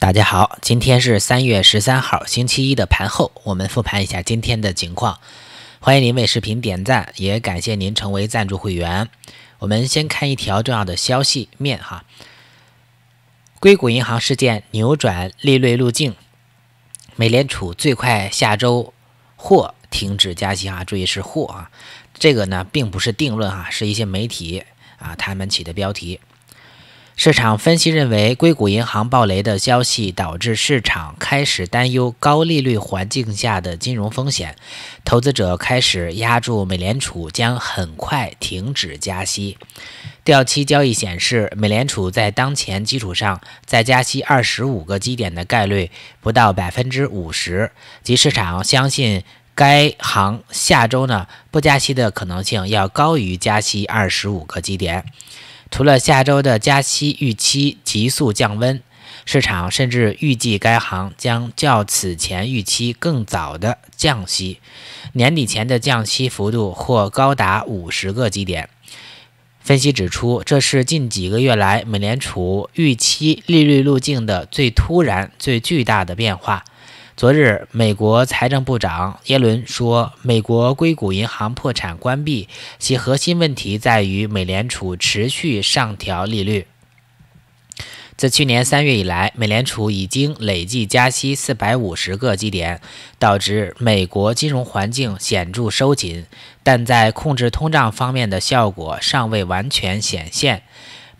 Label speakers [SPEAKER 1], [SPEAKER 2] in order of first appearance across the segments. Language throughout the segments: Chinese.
[SPEAKER 1] 大家好，今天是三月十三号星期一的盘后，我们复盘一下今天的情况。欢迎您为视频点赞，也感谢您成为赞助会员。我们先看一条重要的消息面哈，硅谷银行事件扭转利率路径，美联储最快下周或停止加息啊，注意是或啊，这个呢并不是定论啊，是一些媒体啊他们起的标题。市场分析认为，硅谷银行暴雷的消息导致市场开始担忧高利率环境下的金融风险，投资者开始压住美联储将很快停止加息。掉期交易显示，美联储在当前基础上再加息25个基点的概率不到百分之五十，即市场相信该行下周呢不加息的可能性要高于加息25个基点。除了下周的加息预期急速降温，市场甚至预计该行将较此前预期更早的降息，年底前的降息幅度或高达五十个基点。分析指出，这是近几个月来美联储预期利率路径的最突然、最巨大的变化。昨日，美国财政部长耶伦说，美国硅谷银行破产关闭，其核心问题在于美联储持续上调利率。自去年三月以来，美联储已经累计加息四百五十个基点，导致美国金融环境显著收紧，但在控制通胀方面的效果尚未完全显现。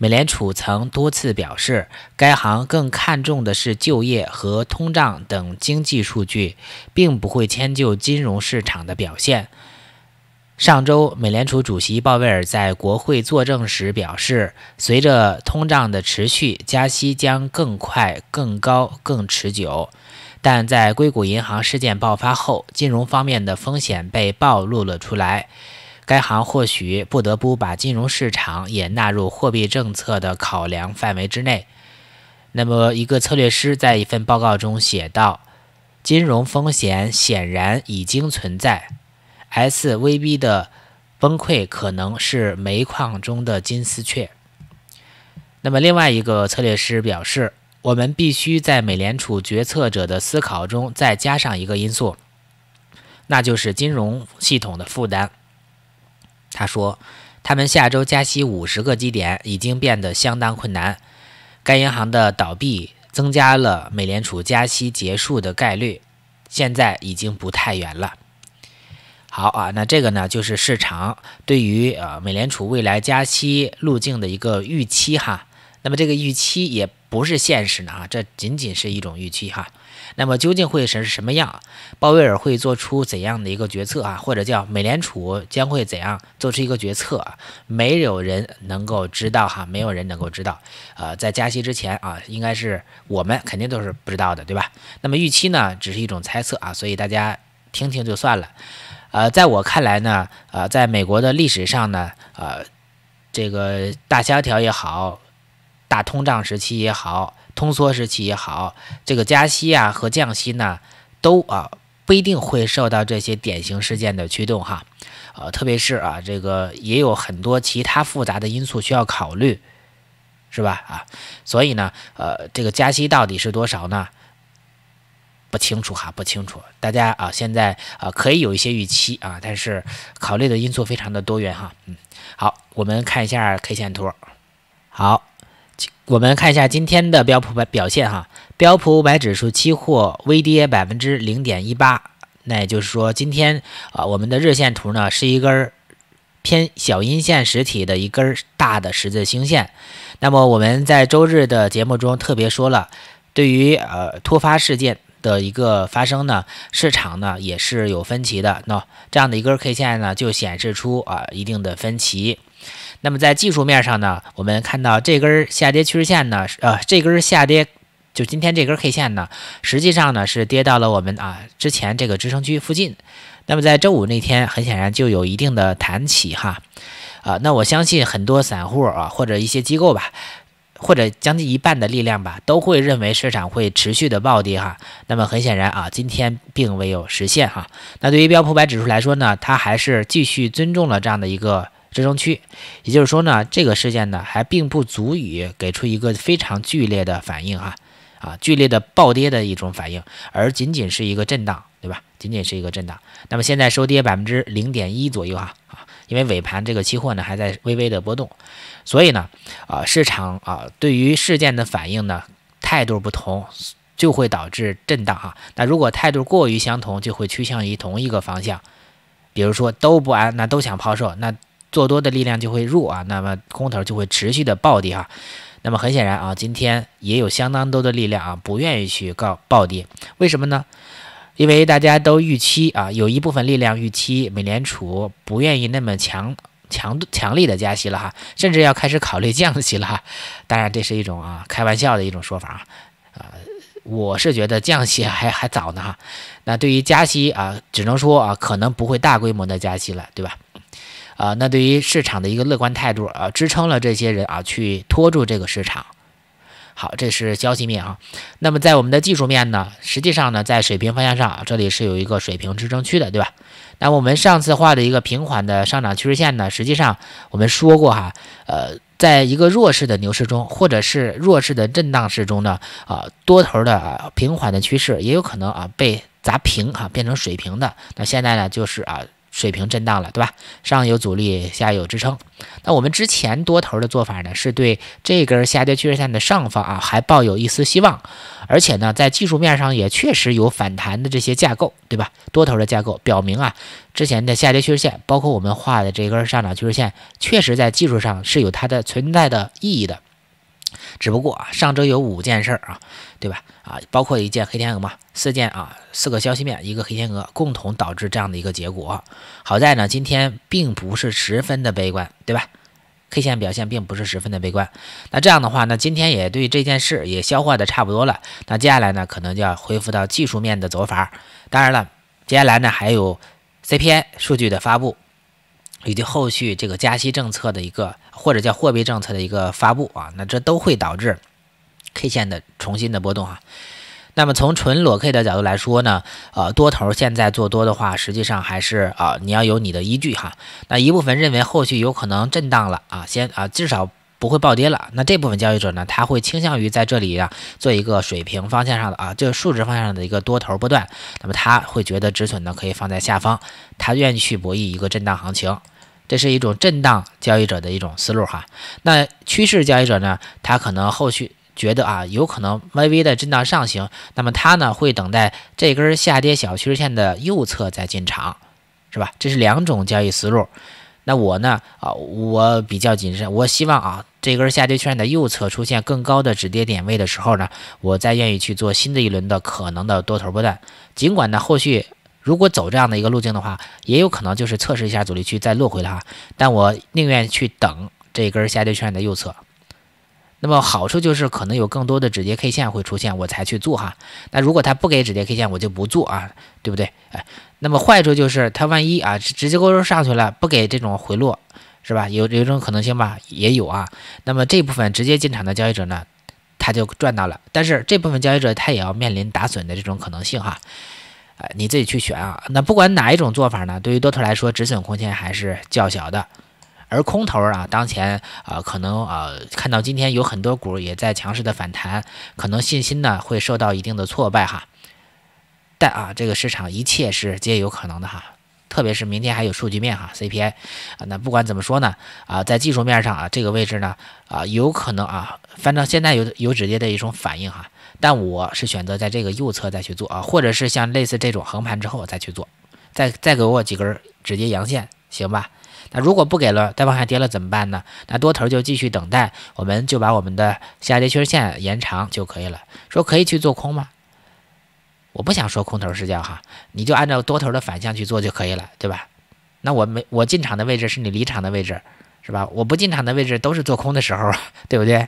[SPEAKER 1] 美联储曾多次表示，该行更看重的是就业和通胀等经济数据，并不会迁就金融市场的表现。上周，美联储主席鲍威尔在国会作证时表示，随着通胀的持续，加息将更快、更高、更持久。但在硅谷银行事件爆发后，金融方面的风险被暴露了出来。该行或许不得不把金融市场也纳入货币政策的考量范围之内。那么，一个策略师在一份报告中写道：“金融风险显然已经存在，S V B 的崩溃可能是煤矿中的金丝雀。”那么，另外一个策略师表示：“我们必须在美联储决策者的思考中再加上一个因素，那就是金融系统的负担。”他说，他们下周加息五十个基点已经变得相当困难。该银行的倒闭增加了美联储加息结束的概率，现在已经不太远了。好啊，那这个呢，就是市场对于呃美联储未来加息路径的一个预期哈。那么这个预期也不是现实的啊，这仅仅是一种预期哈。那么究竟会是什么样？鲍威尔会做出怎样的一个决策啊？或者叫美联储将会怎样做出一个决策没有人能够知道哈，没有人能够知道。呃，在加息之前啊，应该是我们肯定都是不知道的，对吧？那么预期呢，只是一种猜测啊，所以大家听听就算了。呃，在我看来呢，呃，在美国的历史上呢，呃，这个大萧条也好。大通胀时期也好，通缩时期也好，这个加息啊和降息呢，都啊不一定会受到这些典型事件的驱动哈，呃，特别是啊这个也有很多其他复杂的因素需要考虑，是吧？啊，所以呢，呃，这个加息到底是多少呢？不清楚哈，不清楚。大家啊现在啊可以有一些预期啊，但是考虑的因素非常的多元哈。嗯，好，我们看一下 K 线图，好。我们看一下今天的标普表表现哈，标普五百指数期货微跌百分之零点一八，那也就是说今天啊，我们的日线图呢是一根偏小阴线实体的一根大的十字星线。那么我们在周日的节目中特别说了，对于呃突发事件的一个发生呢，市场呢也是有分歧的。那这样的一根 K 线呢，就显示出啊一定的分歧。那么在技术面上呢，我们看到这根儿下跌趋势线呢，呃，这根儿下跌，就今天这根 K 线呢，实际上呢是跌到了我们啊之前这个支撑区附近。那么在周五那天，很显然就有一定的弹起哈，啊，那我相信很多散户啊或者一些机构吧，或者将近一半的力量吧，都会认为市场会持续的暴跌哈。那么很显然啊，今天并没有实现哈。那对于标普百指数来说呢，它还是继续尊重了这样的一个。支撑区，也就是说呢，这个事件呢还并不足以给出一个非常剧烈的反应啊啊剧烈的暴跌的一种反应，而仅仅是一个震荡，对吧？仅仅是一个震荡。那么现在收跌百分之零点一左右哈啊，因为尾盘这个期货呢还在微微的波动，所以呢啊市场啊对于事件的反应呢态度不同，就会导致震荡哈。那如果态度过于相同，就会趋向于同一个方向，比如说都不安，那都想抛售，那。做多的力量就会弱啊，那么空头就会持续的暴跌哈。那么很显然啊，今天也有相当多的力量啊，不愿意去告暴跌，为什么呢？因为大家都预期啊，有一部分力量预期美联储不愿意那么强强度、强力的加息了哈，甚至要开始考虑降息了哈。当然，这是一种啊开玩笑的一种说法啊。我是觉得降息还还早呢哈。那对于加息啊，只能说啊，可能不会大规模的加息了，对吧？啊，那对于市场的一个乐观态度啊，支撑了这些人啊去拖住这个市场。好，这是消息面啊。那么在我们的技术面呢，实际上呢，在水平方向上，这里是有一个水平支撑区的，对吧？那我们上次画的一个平缓的上涨趋势线呢，实际上我们说过哈，呃，在一个弱势的牛市中，或者是弱势的震荡市中呢，啊，多头的平缓的趋势也有可能啊被砸平啊，变成水平的。那现在呢，就是啊。水平震荡了，对吧？上有阻力，下有支撑。那我们之前多头的做法呢，是对这根下跌趋势线的上方啊，还抱有一丝希望，而且呢，在技术面上也确实有反弹的这些架构，对吧？多头的架构表明啊，之前的下跌趋势线，包括我们画的这根上涨趋势线，确实在技术上是有它的存在的意义的。只不过啊，上周有五件事儿啊，对吧？啊，包括一件黑天鹅嘛，四件啊，四个消息面，一个黑天鹅，共同导致这样的一个结果。好在呢，今天并不是十分的悲观，对吧？K 线表现并不是十分的悲观。那这样的话，那今天也对这件事也消化的差不多了。那接下来呢，可能就要恢复到技术面的走法。当然了，接下来呢，还有 CPI 数据的发布，以及后续这个加息政策的一个。或者叫货币政策的一个发布啊，那这都会导致 K 线的重新的波动哈。那么从纯裸 K 的角度来说呢，呃，多头现在做多的话，实际上还是啊，你要有你的依据哈。那一部分认为后续有可能震荡了啊，先啊，至少不会暴跌了。那这部分交易者呢，他会倾向于在这里啊做一个水平方向上的啊，就数值方向上的一个多头波段。那么他会觉得止损呢可以放在下方，他愿意去博弈一个震荡行情。这是一种震荡交易者的一种思路哈，那趋势交易者呢，他可能后续觉得啊，有可能微微的震荡上行，那么他呢会等待这根下跌小趋势线的右侧再进场，是吧？这是两种交易思路。那我呢啊，我比较谨慎，我希望啊这根下跌趋势线的右侧出现更高的止跌点位的时候呢，我再愿意去做新的一轮的可能的多头波段，尽管呢后续。如果走这样的一个路径的话，也有可能就是测试一下阻力区再落回来哈。但我宁愿去等这一根下跌圈的右侧，那么好处就是可能有更多的止跌 K 线会出现，我才去做哈。那如果它不给止跌 K 线，我就不做啊，对不对？哎，那么坏处就是它万一啊直接勾收上去了，不给这种回落，是吧？有有这种可能性吧，也有啊。那么这部分直接进场的交易者呢，他就赚到了，但是这部分交易者他也要面临打损的这种可能性哈。哎，你自己去选啊。那不管哪一种做法呢，对于多头来说，止损空间还是较小的。而空头啊，当前啊，可能啊，看到今天有很多股也在强势的反弹，可能信心呢会受到一定的挫败哈。但啊，这个市场一切是皆有可能的哈。特别是明天还有数据面哈，CPI，啊，那不管怎么说呢，啊，在技术面上啊，这个位置呢，啊，有可能啊，反正现在有有直接的一种反应哈，但我是选择在这个右侧再去做啊，或者是像类似这种横盘之后再去做，再再给我几根直接阳线行吧？那如果不给了，再往下跌了怎么办呢？那多头就继续等待，我们就把我们的下跌趋势线延长就可以了。说可以去做空吗？我不想说空头视角哈，你就按照多头的反向去做就可以了，对吧？那我没我进场的位置是你离场的位置，是吧？我不进场的位置都是做空的时候，对不对？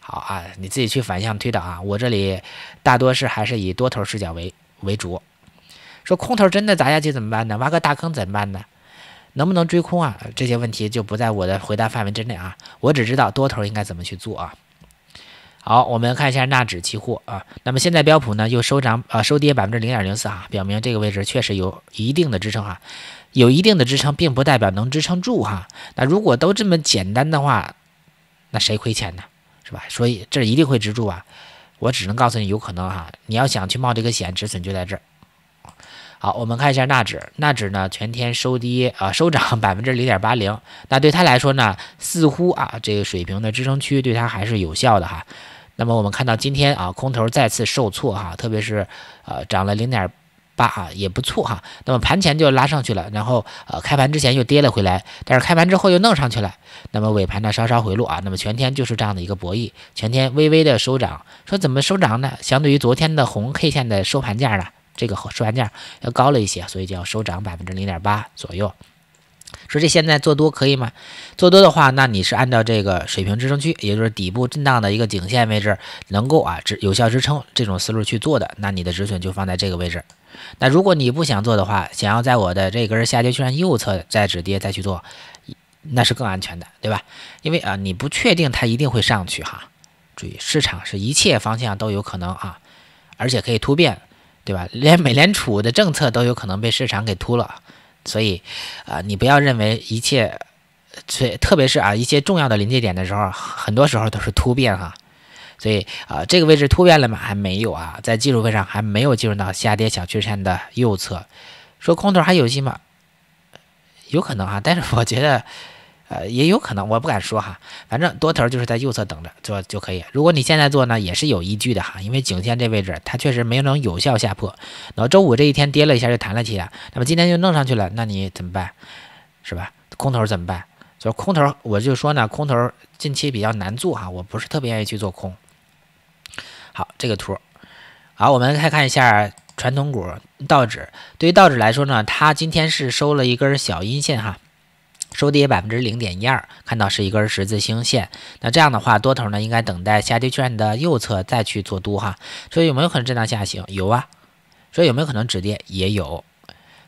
[SPEAKER 1] 好啊，你自己去反向推导啊。我这里大多是还是以多头视角为为主。说空头真的砸下去怎么办呢？挖个大坑怎么办呢？能不能追空啊？这些问题就不在我的回答范围之内啊。我只知道多头应该怎么去做啊。好，我们看一下纳指期货啊。那么现在标普呢又收涨，呃，收跌百分之零点零四啊，表明这个位置确实有一定的支撑啊。有一定的支撑，并不代表能支撑住哈。那如果都这么简单的话，那谁亏钱呢？是吧？所以这一定会止住啊。我只能告诉你，有可能哈。你要想去冒这个险，止损就在这儿。好，我们看一下纳指，纳指呢全天收低啊，收涨 百分之零点八零。那对它来说呢，似乎啊这个水平的支撑区对它还是有效的哈。那么我们看到今天啊空头再次受挫哈，特别是呃涨了零点八啊也不错哈。那么盘前就拉上去了，然后呃开盘之前又跌了回来，但是开盘之后又弄上去了。那么尾盘呢稍稍回落啊，那么全天就是这样的一个博弈，全天微微的收涨。说怎么收涨呢？相对于昨天的红 K 线的收盘价呢？这个收盘价要高了一些，所以就要收涨百分之零点八左右。说这现在做多可以吗？做多的话，那你是按照这个水平支撑区，也就是底部震荡的一个颈线位置，能够啊支有效支撑这种思路去做的，那你的止损就放在这个位置。那如果你不想做的话，想要在我的这根下跌趋势右侧再止跌再去做，那是更安全的，对吧？因为啊，你不确定它一定会上去哈。注意，市场是一切方向都有可能啊，而且可以突变。对吧？连美联储的政策都有可能被市场给突了，所以，啊，你不要认为一切，以特别是啊一些重要的临界点的时候，很多时候都是突变哈。所以啊，这个位置突变了吗？还没有啊，在技术位上还没有进入到下跌小趋势线的右侧。说空头还有戏吗？有可能啊，但是我觉得。呃，也有可能，我不敢说哈，反正多头就是在右侧等着做就可以。如果你现在做呢，也是有依据的哈，因为颈线这位置它确实没能有效下破，然后周五这一天跌了一下就弹了起来，那么今天就弄上去了，那你怎么办？是吧？空头怎么办？以空头，我就说呢，空头近期比较难做哈，我不是特别愿意去做空。好，这个图，好，我们再看一下传统股道指，对于道指来说呢，它今天是收了一根小阴线哈。收跌百分之零点一二，看到是一根十字星线。那这样的话，多头呢应该等待下跌券的右侧再去做多哈。所以有没有可能震荡下行？有啊。所以有没有可能止跌？也有。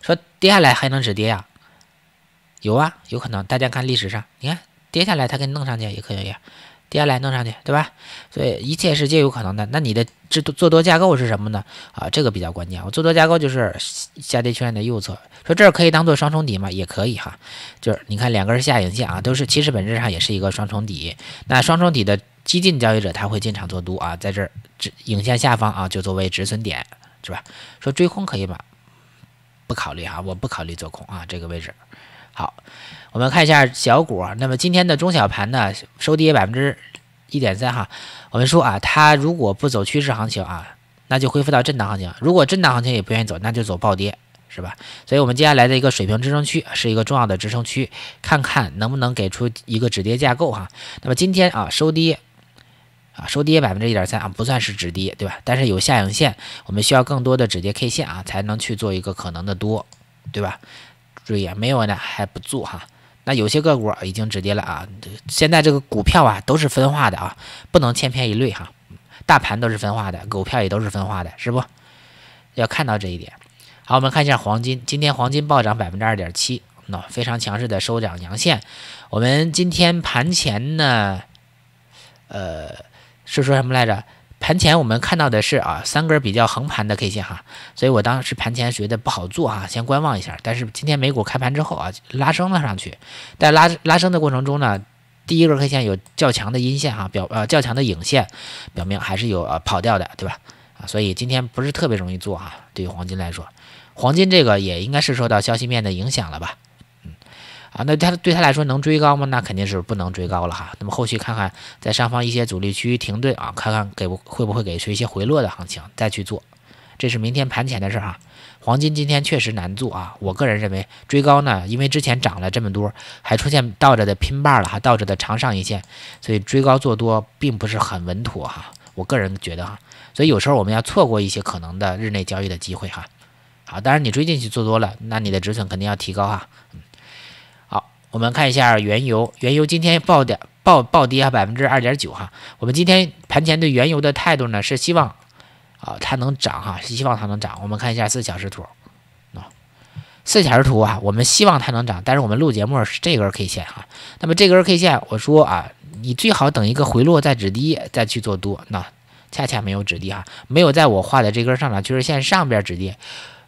[SPEAKER 1] 说跌下来还能止跌呀？有啊，有可能。大家看历史上，你看跌下来它给你弄上去也可以。接下来弄上去，对吧？所以一切是皆有可能的。那你的制度做多架构是什么呢？啊，这个比较关键。我做多架构就是下跌确认的右侧，说这儿可以当做双重底嘛，也可以哈。就是你看两根下影线啊，都是其实本质上也是一个双重底。那双重底的激进交易者他会进场做多啊，在这儿影线下方啊，就作为止损点，是吧？说追空可以吗？不考虑哈，我不考虑做空啊，这个位置。好。我们看一下小股，那么今天的中小盘呢，收跌百分之一点三哈。我们说啊，它如果不走趋势行情啊，那就恢复到震荡行情；如果震荡行情也不愿意走，那就走暴跌，是吧？所以我们接下来的一个水平支撑区是一个重要的支撑区，看看能不能给出一个止跌架构哈。那么今天啊，收跌啊，收跌百分之一点三啊，不算是止跌，对吧？但是有下影线，我们需要更多的止跌 K 线啊，才能去做一个可能的多，对吧？注意啊，没有呢还不做哈。那有些个股已经止跌了啊，现在这个股票啊都是分化的啊，不能千篇一律哈。大盘都是分化的，股票也都是分化的，是不要看到这一点。好，我们看一下黄金，今天黄金暴涨百分之二点七，那非常强势的收涨阳线。我们今天盘前呢，呃，是说什么来着？盘前我们看到的是啊三根比较横盘的 K 线哈，所以我当时盘前觉得不好做哈，先观望一下。但是今天美股开盘之后啊拉升了上去，在拉拉升的过程中呢，第一根 K 线有较强的阴线哈表呃较强的影线，表明还是有呃跑掉的对吧？啊，所以今天不是特别容易做哈。对于黄金来说，黄金这个也应该是受到消息面的影响了吧。啊，那他对他来说能追高吗？那肯定是不能追高了哈。那么后续看看在上方一些阻力区停顿啊，看看给会不会不会给出一些回落的行情再去做，这是明天盘前的事儿啊。黄金今天确实难做啊，我个人认为追高呢，因为之前涨了这么多，还出现倒着的拼棒了哈，倒着的长上影线，所以追高做多并不是很稳妥哈。我个人觉得哈，所以有时候我们要错过一些可能的日内交易的机会哈。好，当然你追进去做多了，那你的止损肯定要提高哈。我们看一下原油，原油今天暴跌，暴暴跌啊百分之二点九哈。我们今天盘前对原油的态度呢是希望啊它能涨哈，希望它能涨。我们看一下四小时图啊，四小时图啊，我们希望它能涨，但是我们录节目是这根 K 线哈。那么这根 K 线，我说啊，你最好等一个回落再止跌再去做多，那恰恰没有止跌哈，没有在我画的这根上涨趋势线上边止跌，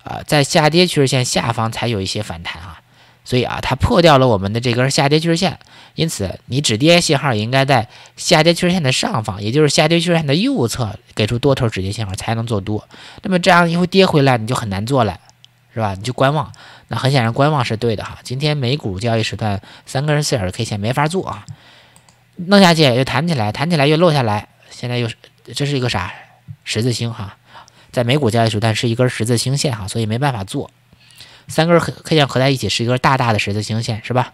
[SPEAKER 1] 啊，在下跌趋势线下方才有一些反弹哈。所以啊，它破掉了我们的这根下跌趋势线，因此你止跌信号也应该在下跌趋势线的上方，也就是下跌趋势线的右侧给出多头止跌信号才能做多。那么这样，一会跌回来你就很难做了，是吧？你就观望。那很显然，观望是对的哈。今天美股交易时段三根四小时 K 线没法做啊，弄下去又弹起来，弹起来又落下来，现在又是这是一个啥十字星哈，在美股交易时段是一根十字星线哈，所以没办法做。三根 K 线合在一起是一个大大的十字星线，是吧？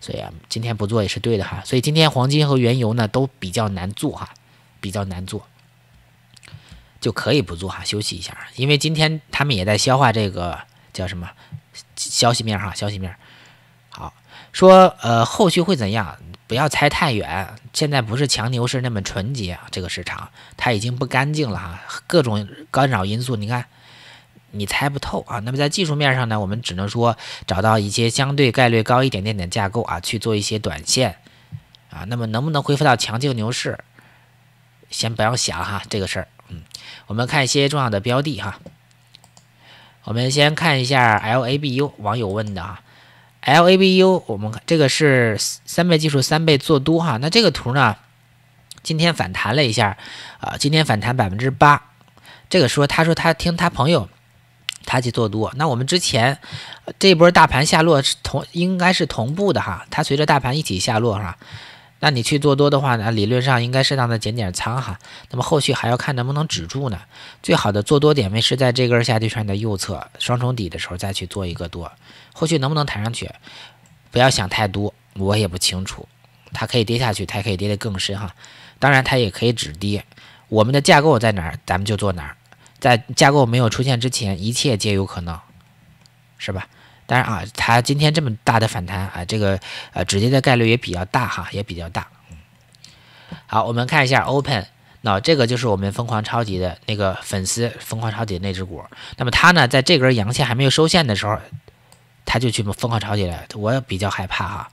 [SPEAKER 1] 所以啊，今天不做也是对的哈。所以今天黄金和原油呢都比较难做哈，比较难做，就可以不做哈，休息一下。因为今天他们也在消化这个叫什么消息面哈，消息面。好，说呃，后续会怎样？不要猜太远。现在不是强牛市那么纯洁啊，这个市场它已经不干净了哈，各种干扰因素，你看。你猜不透啊！那么在技术面上呢，我们只能说找到一些相对概率高一点点点的架构啊，去做一些短线啊。那么能不能恢复到强劲牛市，先不要想哈，这个事儿。嗯，我们看一些重要的标的哈。我们先看一下 LABU，网友问的啊，LABU，我们这个是三倍技术，三倍做多哈。那这个图呢，今天反弹了一下啊，今天反弹百分之八。这个说，他说他听他朋友。他去做多，那我们之前这波大盘下落是同应该是同步的哈，它随着大盘一起下落哈，那你去做多的话呢，理论上应该适当的减点仓哈，那么后续还要看能不能止住呢？最好的做多点位是在这根下跌线的右侧双重底的时候再去做一个多，后续能不能弹上去，不要想太多，我也不清楚，它可以跌下去，它可以跌得更深哈，当然它也可以止跌，我们的架构在哪儿，咱们就做哪儿。在架构没有出现之前，一切皆有可能，是吧？当然啊，它今天这么大的反弹啊，这个呃止跌的概率也比较大哈，也比较大。好，我们看一下 open，那这个就是我们疯狂抄底的那个粉丝疯狂抄底的那只股。那么它呢，在这根阳线还没有收线的时候，它就去疯狂抄底了，我比较害怕哈，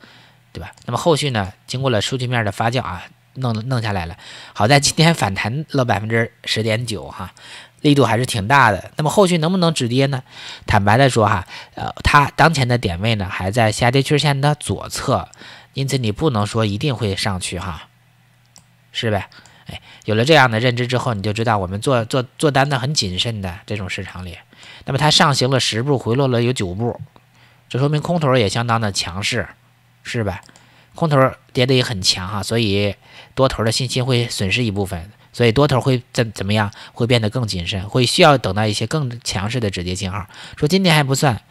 [SPEAKER 1] 对吧？那么后续呢，经过了数据面的发酵啊。弄弄下来了，好在今天反弹了百分之十点九哈，力度还是挺大的。那么后续能不能止跌呢？坦白的说哈，呃，它当前的点位呢还在下跌趋势线的左侧，因此你不能说一定会上去哈，是呗？哎，有了这样的认知之后，你就知道我们做做做单的很谨慎的这种市场里，那么它上行了十步，回落了有九步，这说明空头也相当的强势，是吧？空头跌的也很强哈，所以多头的信心会损失一部分，所以多头会怎怎么样？会变得更谨慎，会需要等到一些更强势的止跌信号。说今天还不算，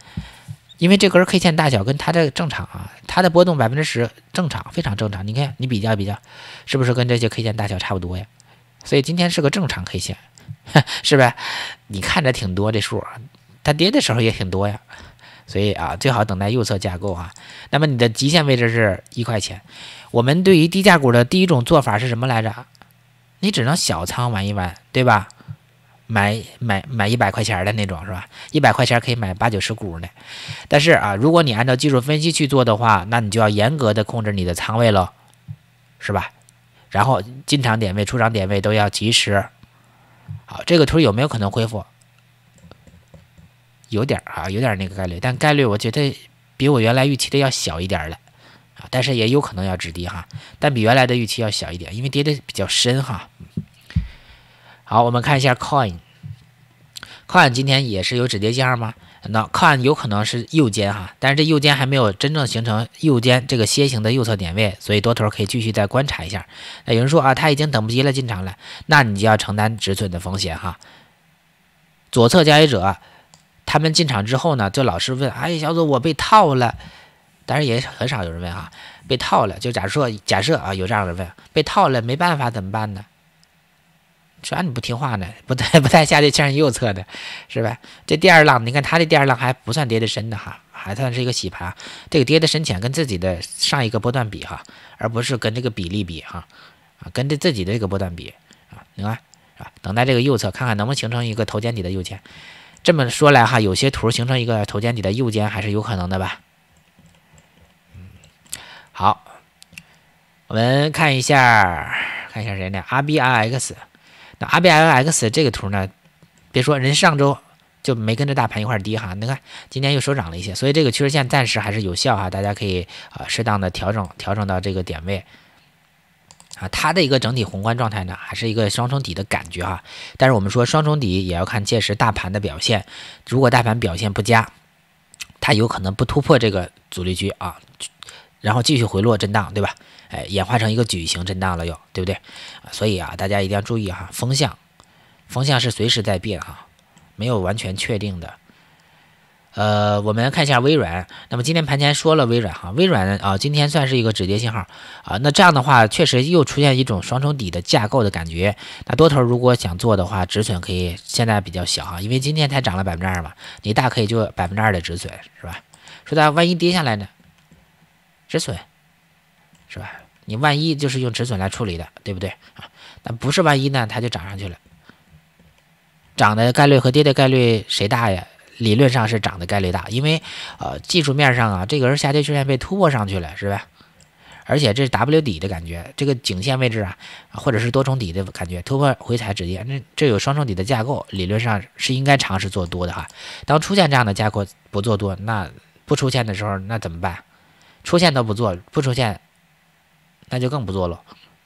[SPEAKER 1] 因为这根 K 线大小跟它的正常啊，它的波动百分之十正常，非常正常。你看，你比较比较，是不是跟这些 K 线大小差不多呀？所以今天是个正常 K 线，是呗？你看着挺多这数，它跌的时候也挺多呀。所以啊，最好等待右侧架构啊。那么你的极限位置是一块钱。我们对于低价股的第一种做法是什么来着？你只能小仓玩一玩，对吧？买买买一百块钱的那种是吧？一百块钱可以买八九十股呢。但是啊，如果你按照技术分析去做的话，那你就要严格的控制你的仓位喽，是吧？然后进场点位、出场点位都要及时。好，这个图有没有可能恢复？有点儿啊，有点那个概率，但概率我觉得比我原来预期的要小一点了啊，但是也有可能要止跌哈，但比原来的预期要小一点，因为跌的比较深哈。好，我们看一下 Coin，Coin 今天也是有止跌信号吗？那 Coin 有可能是右肩哈，但是这右肩还没有真正形成右肩这个楔形的右侧点位，所以多头可以继续再观察一下。有人说啊，他已经等不及了进场了，那你就要承担止损的风险哈。左侧交易者。他们进场之后呢，就老是问：“哎，小左，我被套了。”当然也很少有人问啊，被套了。就假设假设啊，有这样的问：“被套了，没办法怎么办呢？”主要你不听话呢，不太不太下这欠右侧的，是吧？这第二浪，你看它的第二浪还不算跌得深的哈，还算是一个洗盘。这个跌的深浅跟自己的上一个波段比哈，而不是跟这个比例比哈，啊，跟这自己的这个波段比啊，你看是吧？等待这个右侧，看看能不能形成一个头肩底的右肩。这么说来哈，有些图形成一个头肩底的右肩还是有可能的吧。好，我们看一下，看一下谁呢？RBLX，那 RBLX 这个图呢，别说人上周就没跟着大盘一块儿跌哈，你看今天又收涨了一些，所以这个趋势线暂时还是有效哈，大家可以啊适当的调整，调整到这个点位。啊，它的一个整体宏观状态呢，还是一个双重底的感觉哈。但是我们说双重底也要看届时大盘的表现，如果大盘表现不佳，它有可能不突破这个阻力区啊，然后继续回落震荡，对吧？哎，演化成一个矩形震荡了又，对不对？所以啊，大家一定要注意哈，风向，风向是随时在变哈，没有完全确定的。呃，我们看一下微软。那么今天盘前说了微软哈，微软啊，今天算是一个止跌信号啊。那这样的话，确实又出现一种双重底的架构的感觉。那多头如果想做的话，止损可以现在比较小哈，因为今天才涨了百分之二嘛，你大可以就百分之二的止损是吧？说它万一跌下来呢，止损是吧？你万一就是用止损来处理的，对不对啊？那不是万一呢，它就涨上去了，涨的概率和跌的概率谁大呀？理论上是涨的概率大，因为，呃，技术面上啊，这个下跌趋势线被突破上去了，是吧？而且这是 W 底的感觉，这个颈线位置啊，或者是多重底的感觉，突破回踩止跌，那这有双重底的架构，理论上是应该尝试做多的哈。当出现这样的架构不做多，那不出现的时候那怎么办？出现都不做，不出现，那就更不做了，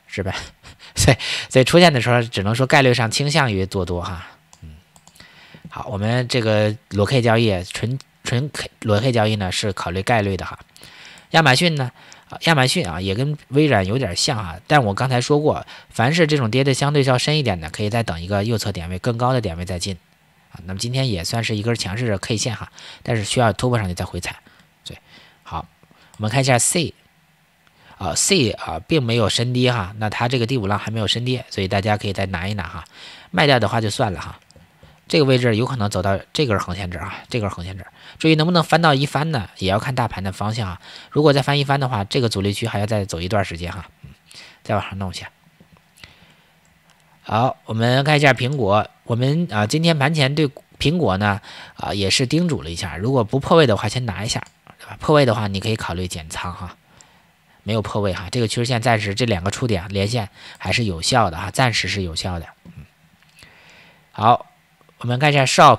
[SPEAKER 1] 是吧？所以，所以出现的时候只能说概率上倾向于做多哈。好，我们这个裸 K 交易，纯纯 K 裸 K 交易呢，是考虑概率的哈。亚马逊呢，亚马逊啊，也跟微软有点像啊，但我刚才说过，凡是这种跌的相对较深一点的，可以再等一个右侧点位更高的点位再进啊。那么今天也算是一根强势的 K 线哈，但是需要突破上去再回踩。对，好，我们看一下 C，啊 C 啊，并没有深跌哈，那它这个第五浪还没有深跌，所以大家可以再拿一拿哈，卖掉的话就算了哈。这个位置有可能走到这根横线这儿啊，这根横线这儿，注意能不能翻到一翻呢？也要看大盘的方向啊。如果再翻一翻的话，这个阻力区还要再走一段时间哈。嗯，再往上弄一下。好，我们看一下苹果，我们啊，今天盘前对苹果呢啊也是叮嘱了一下，如果不破位的话，先拿一下，对吧？破位的话，你可以考虑减仓哈。没有破位哈，这个趋势线暂时这两个触点连线还是有效的哈，暂时是有效的。嗯，好。我们看一下 Shop，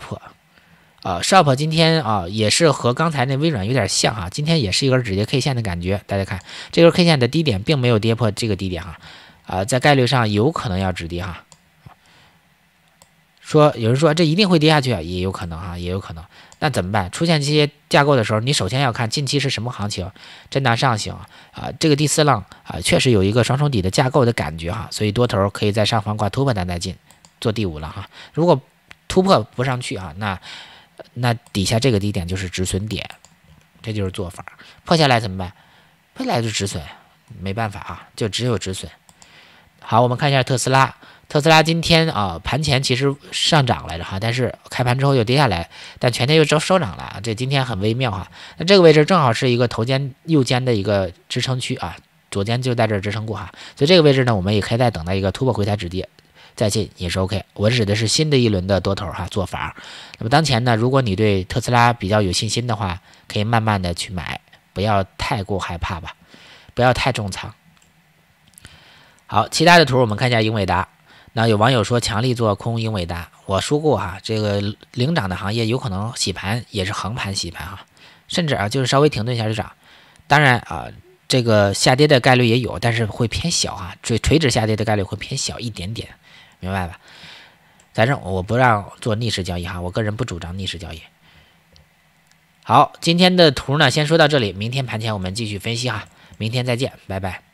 [SPEAKER 1] 啊，Shop 今天啊也是和刚才那微软有点像哈，今天也是一根止跌 K 线的感觉。大家看这根 K 线的低点并没有跌破这个低点哈，啊，在概率上有可能要止跌哈。说有人说这一定会跌下去啊，也有可能哈，也有可能。那怎么办？出现这些架构的时候，你首先要看近期是什么行情，震荡上行啊，这个第四浪啊确实有一个双重底的架构的感觉哈，所以多头可以在上方挂突破单再进做第五浪哈，如果。突破不上去啊，那那底下这个低点就是止损点，这就是做法。破下来怎么办？破下来就止损，没办法啊，就只有止损。好，我们看一下特斯拉，特斯拉今天啊盘前其实上涨来着哈，但是开盘之后又跌下来，但全天又收收涨了啊，这今天很微妙哈。那这个位置正好是一个头肩右肩的一个支撑区啊，左肩就在这支撑过哈，所以这个位置呢，我们也可以再等待一个突破回踩止跌。再进也是 OK，我指的是新的一轮的多头哈做法。那么当前呢，如果你对特斯拉比较有信心的话，可以慢慢的去买，不要太过害怕吧，不要太重仓。好，其他的图我们看一下英伟达。那有网友说强力做空英伟达，我说过哈，这个领涨的行业有可能洗盘也是横盘洗盘哈，甚至啊就是稍微停顿一下就涨。当然啊，这个下跌的概率也有，但是会偏小啊，这垂直下跌的概率会偏小一点点。明白吧？反正我不让做逆势交易哈，我个人不主张逆势交易。好，今天的图呢，先说到这里，明天盘前我们继续分析哈，明天再见，拜拜。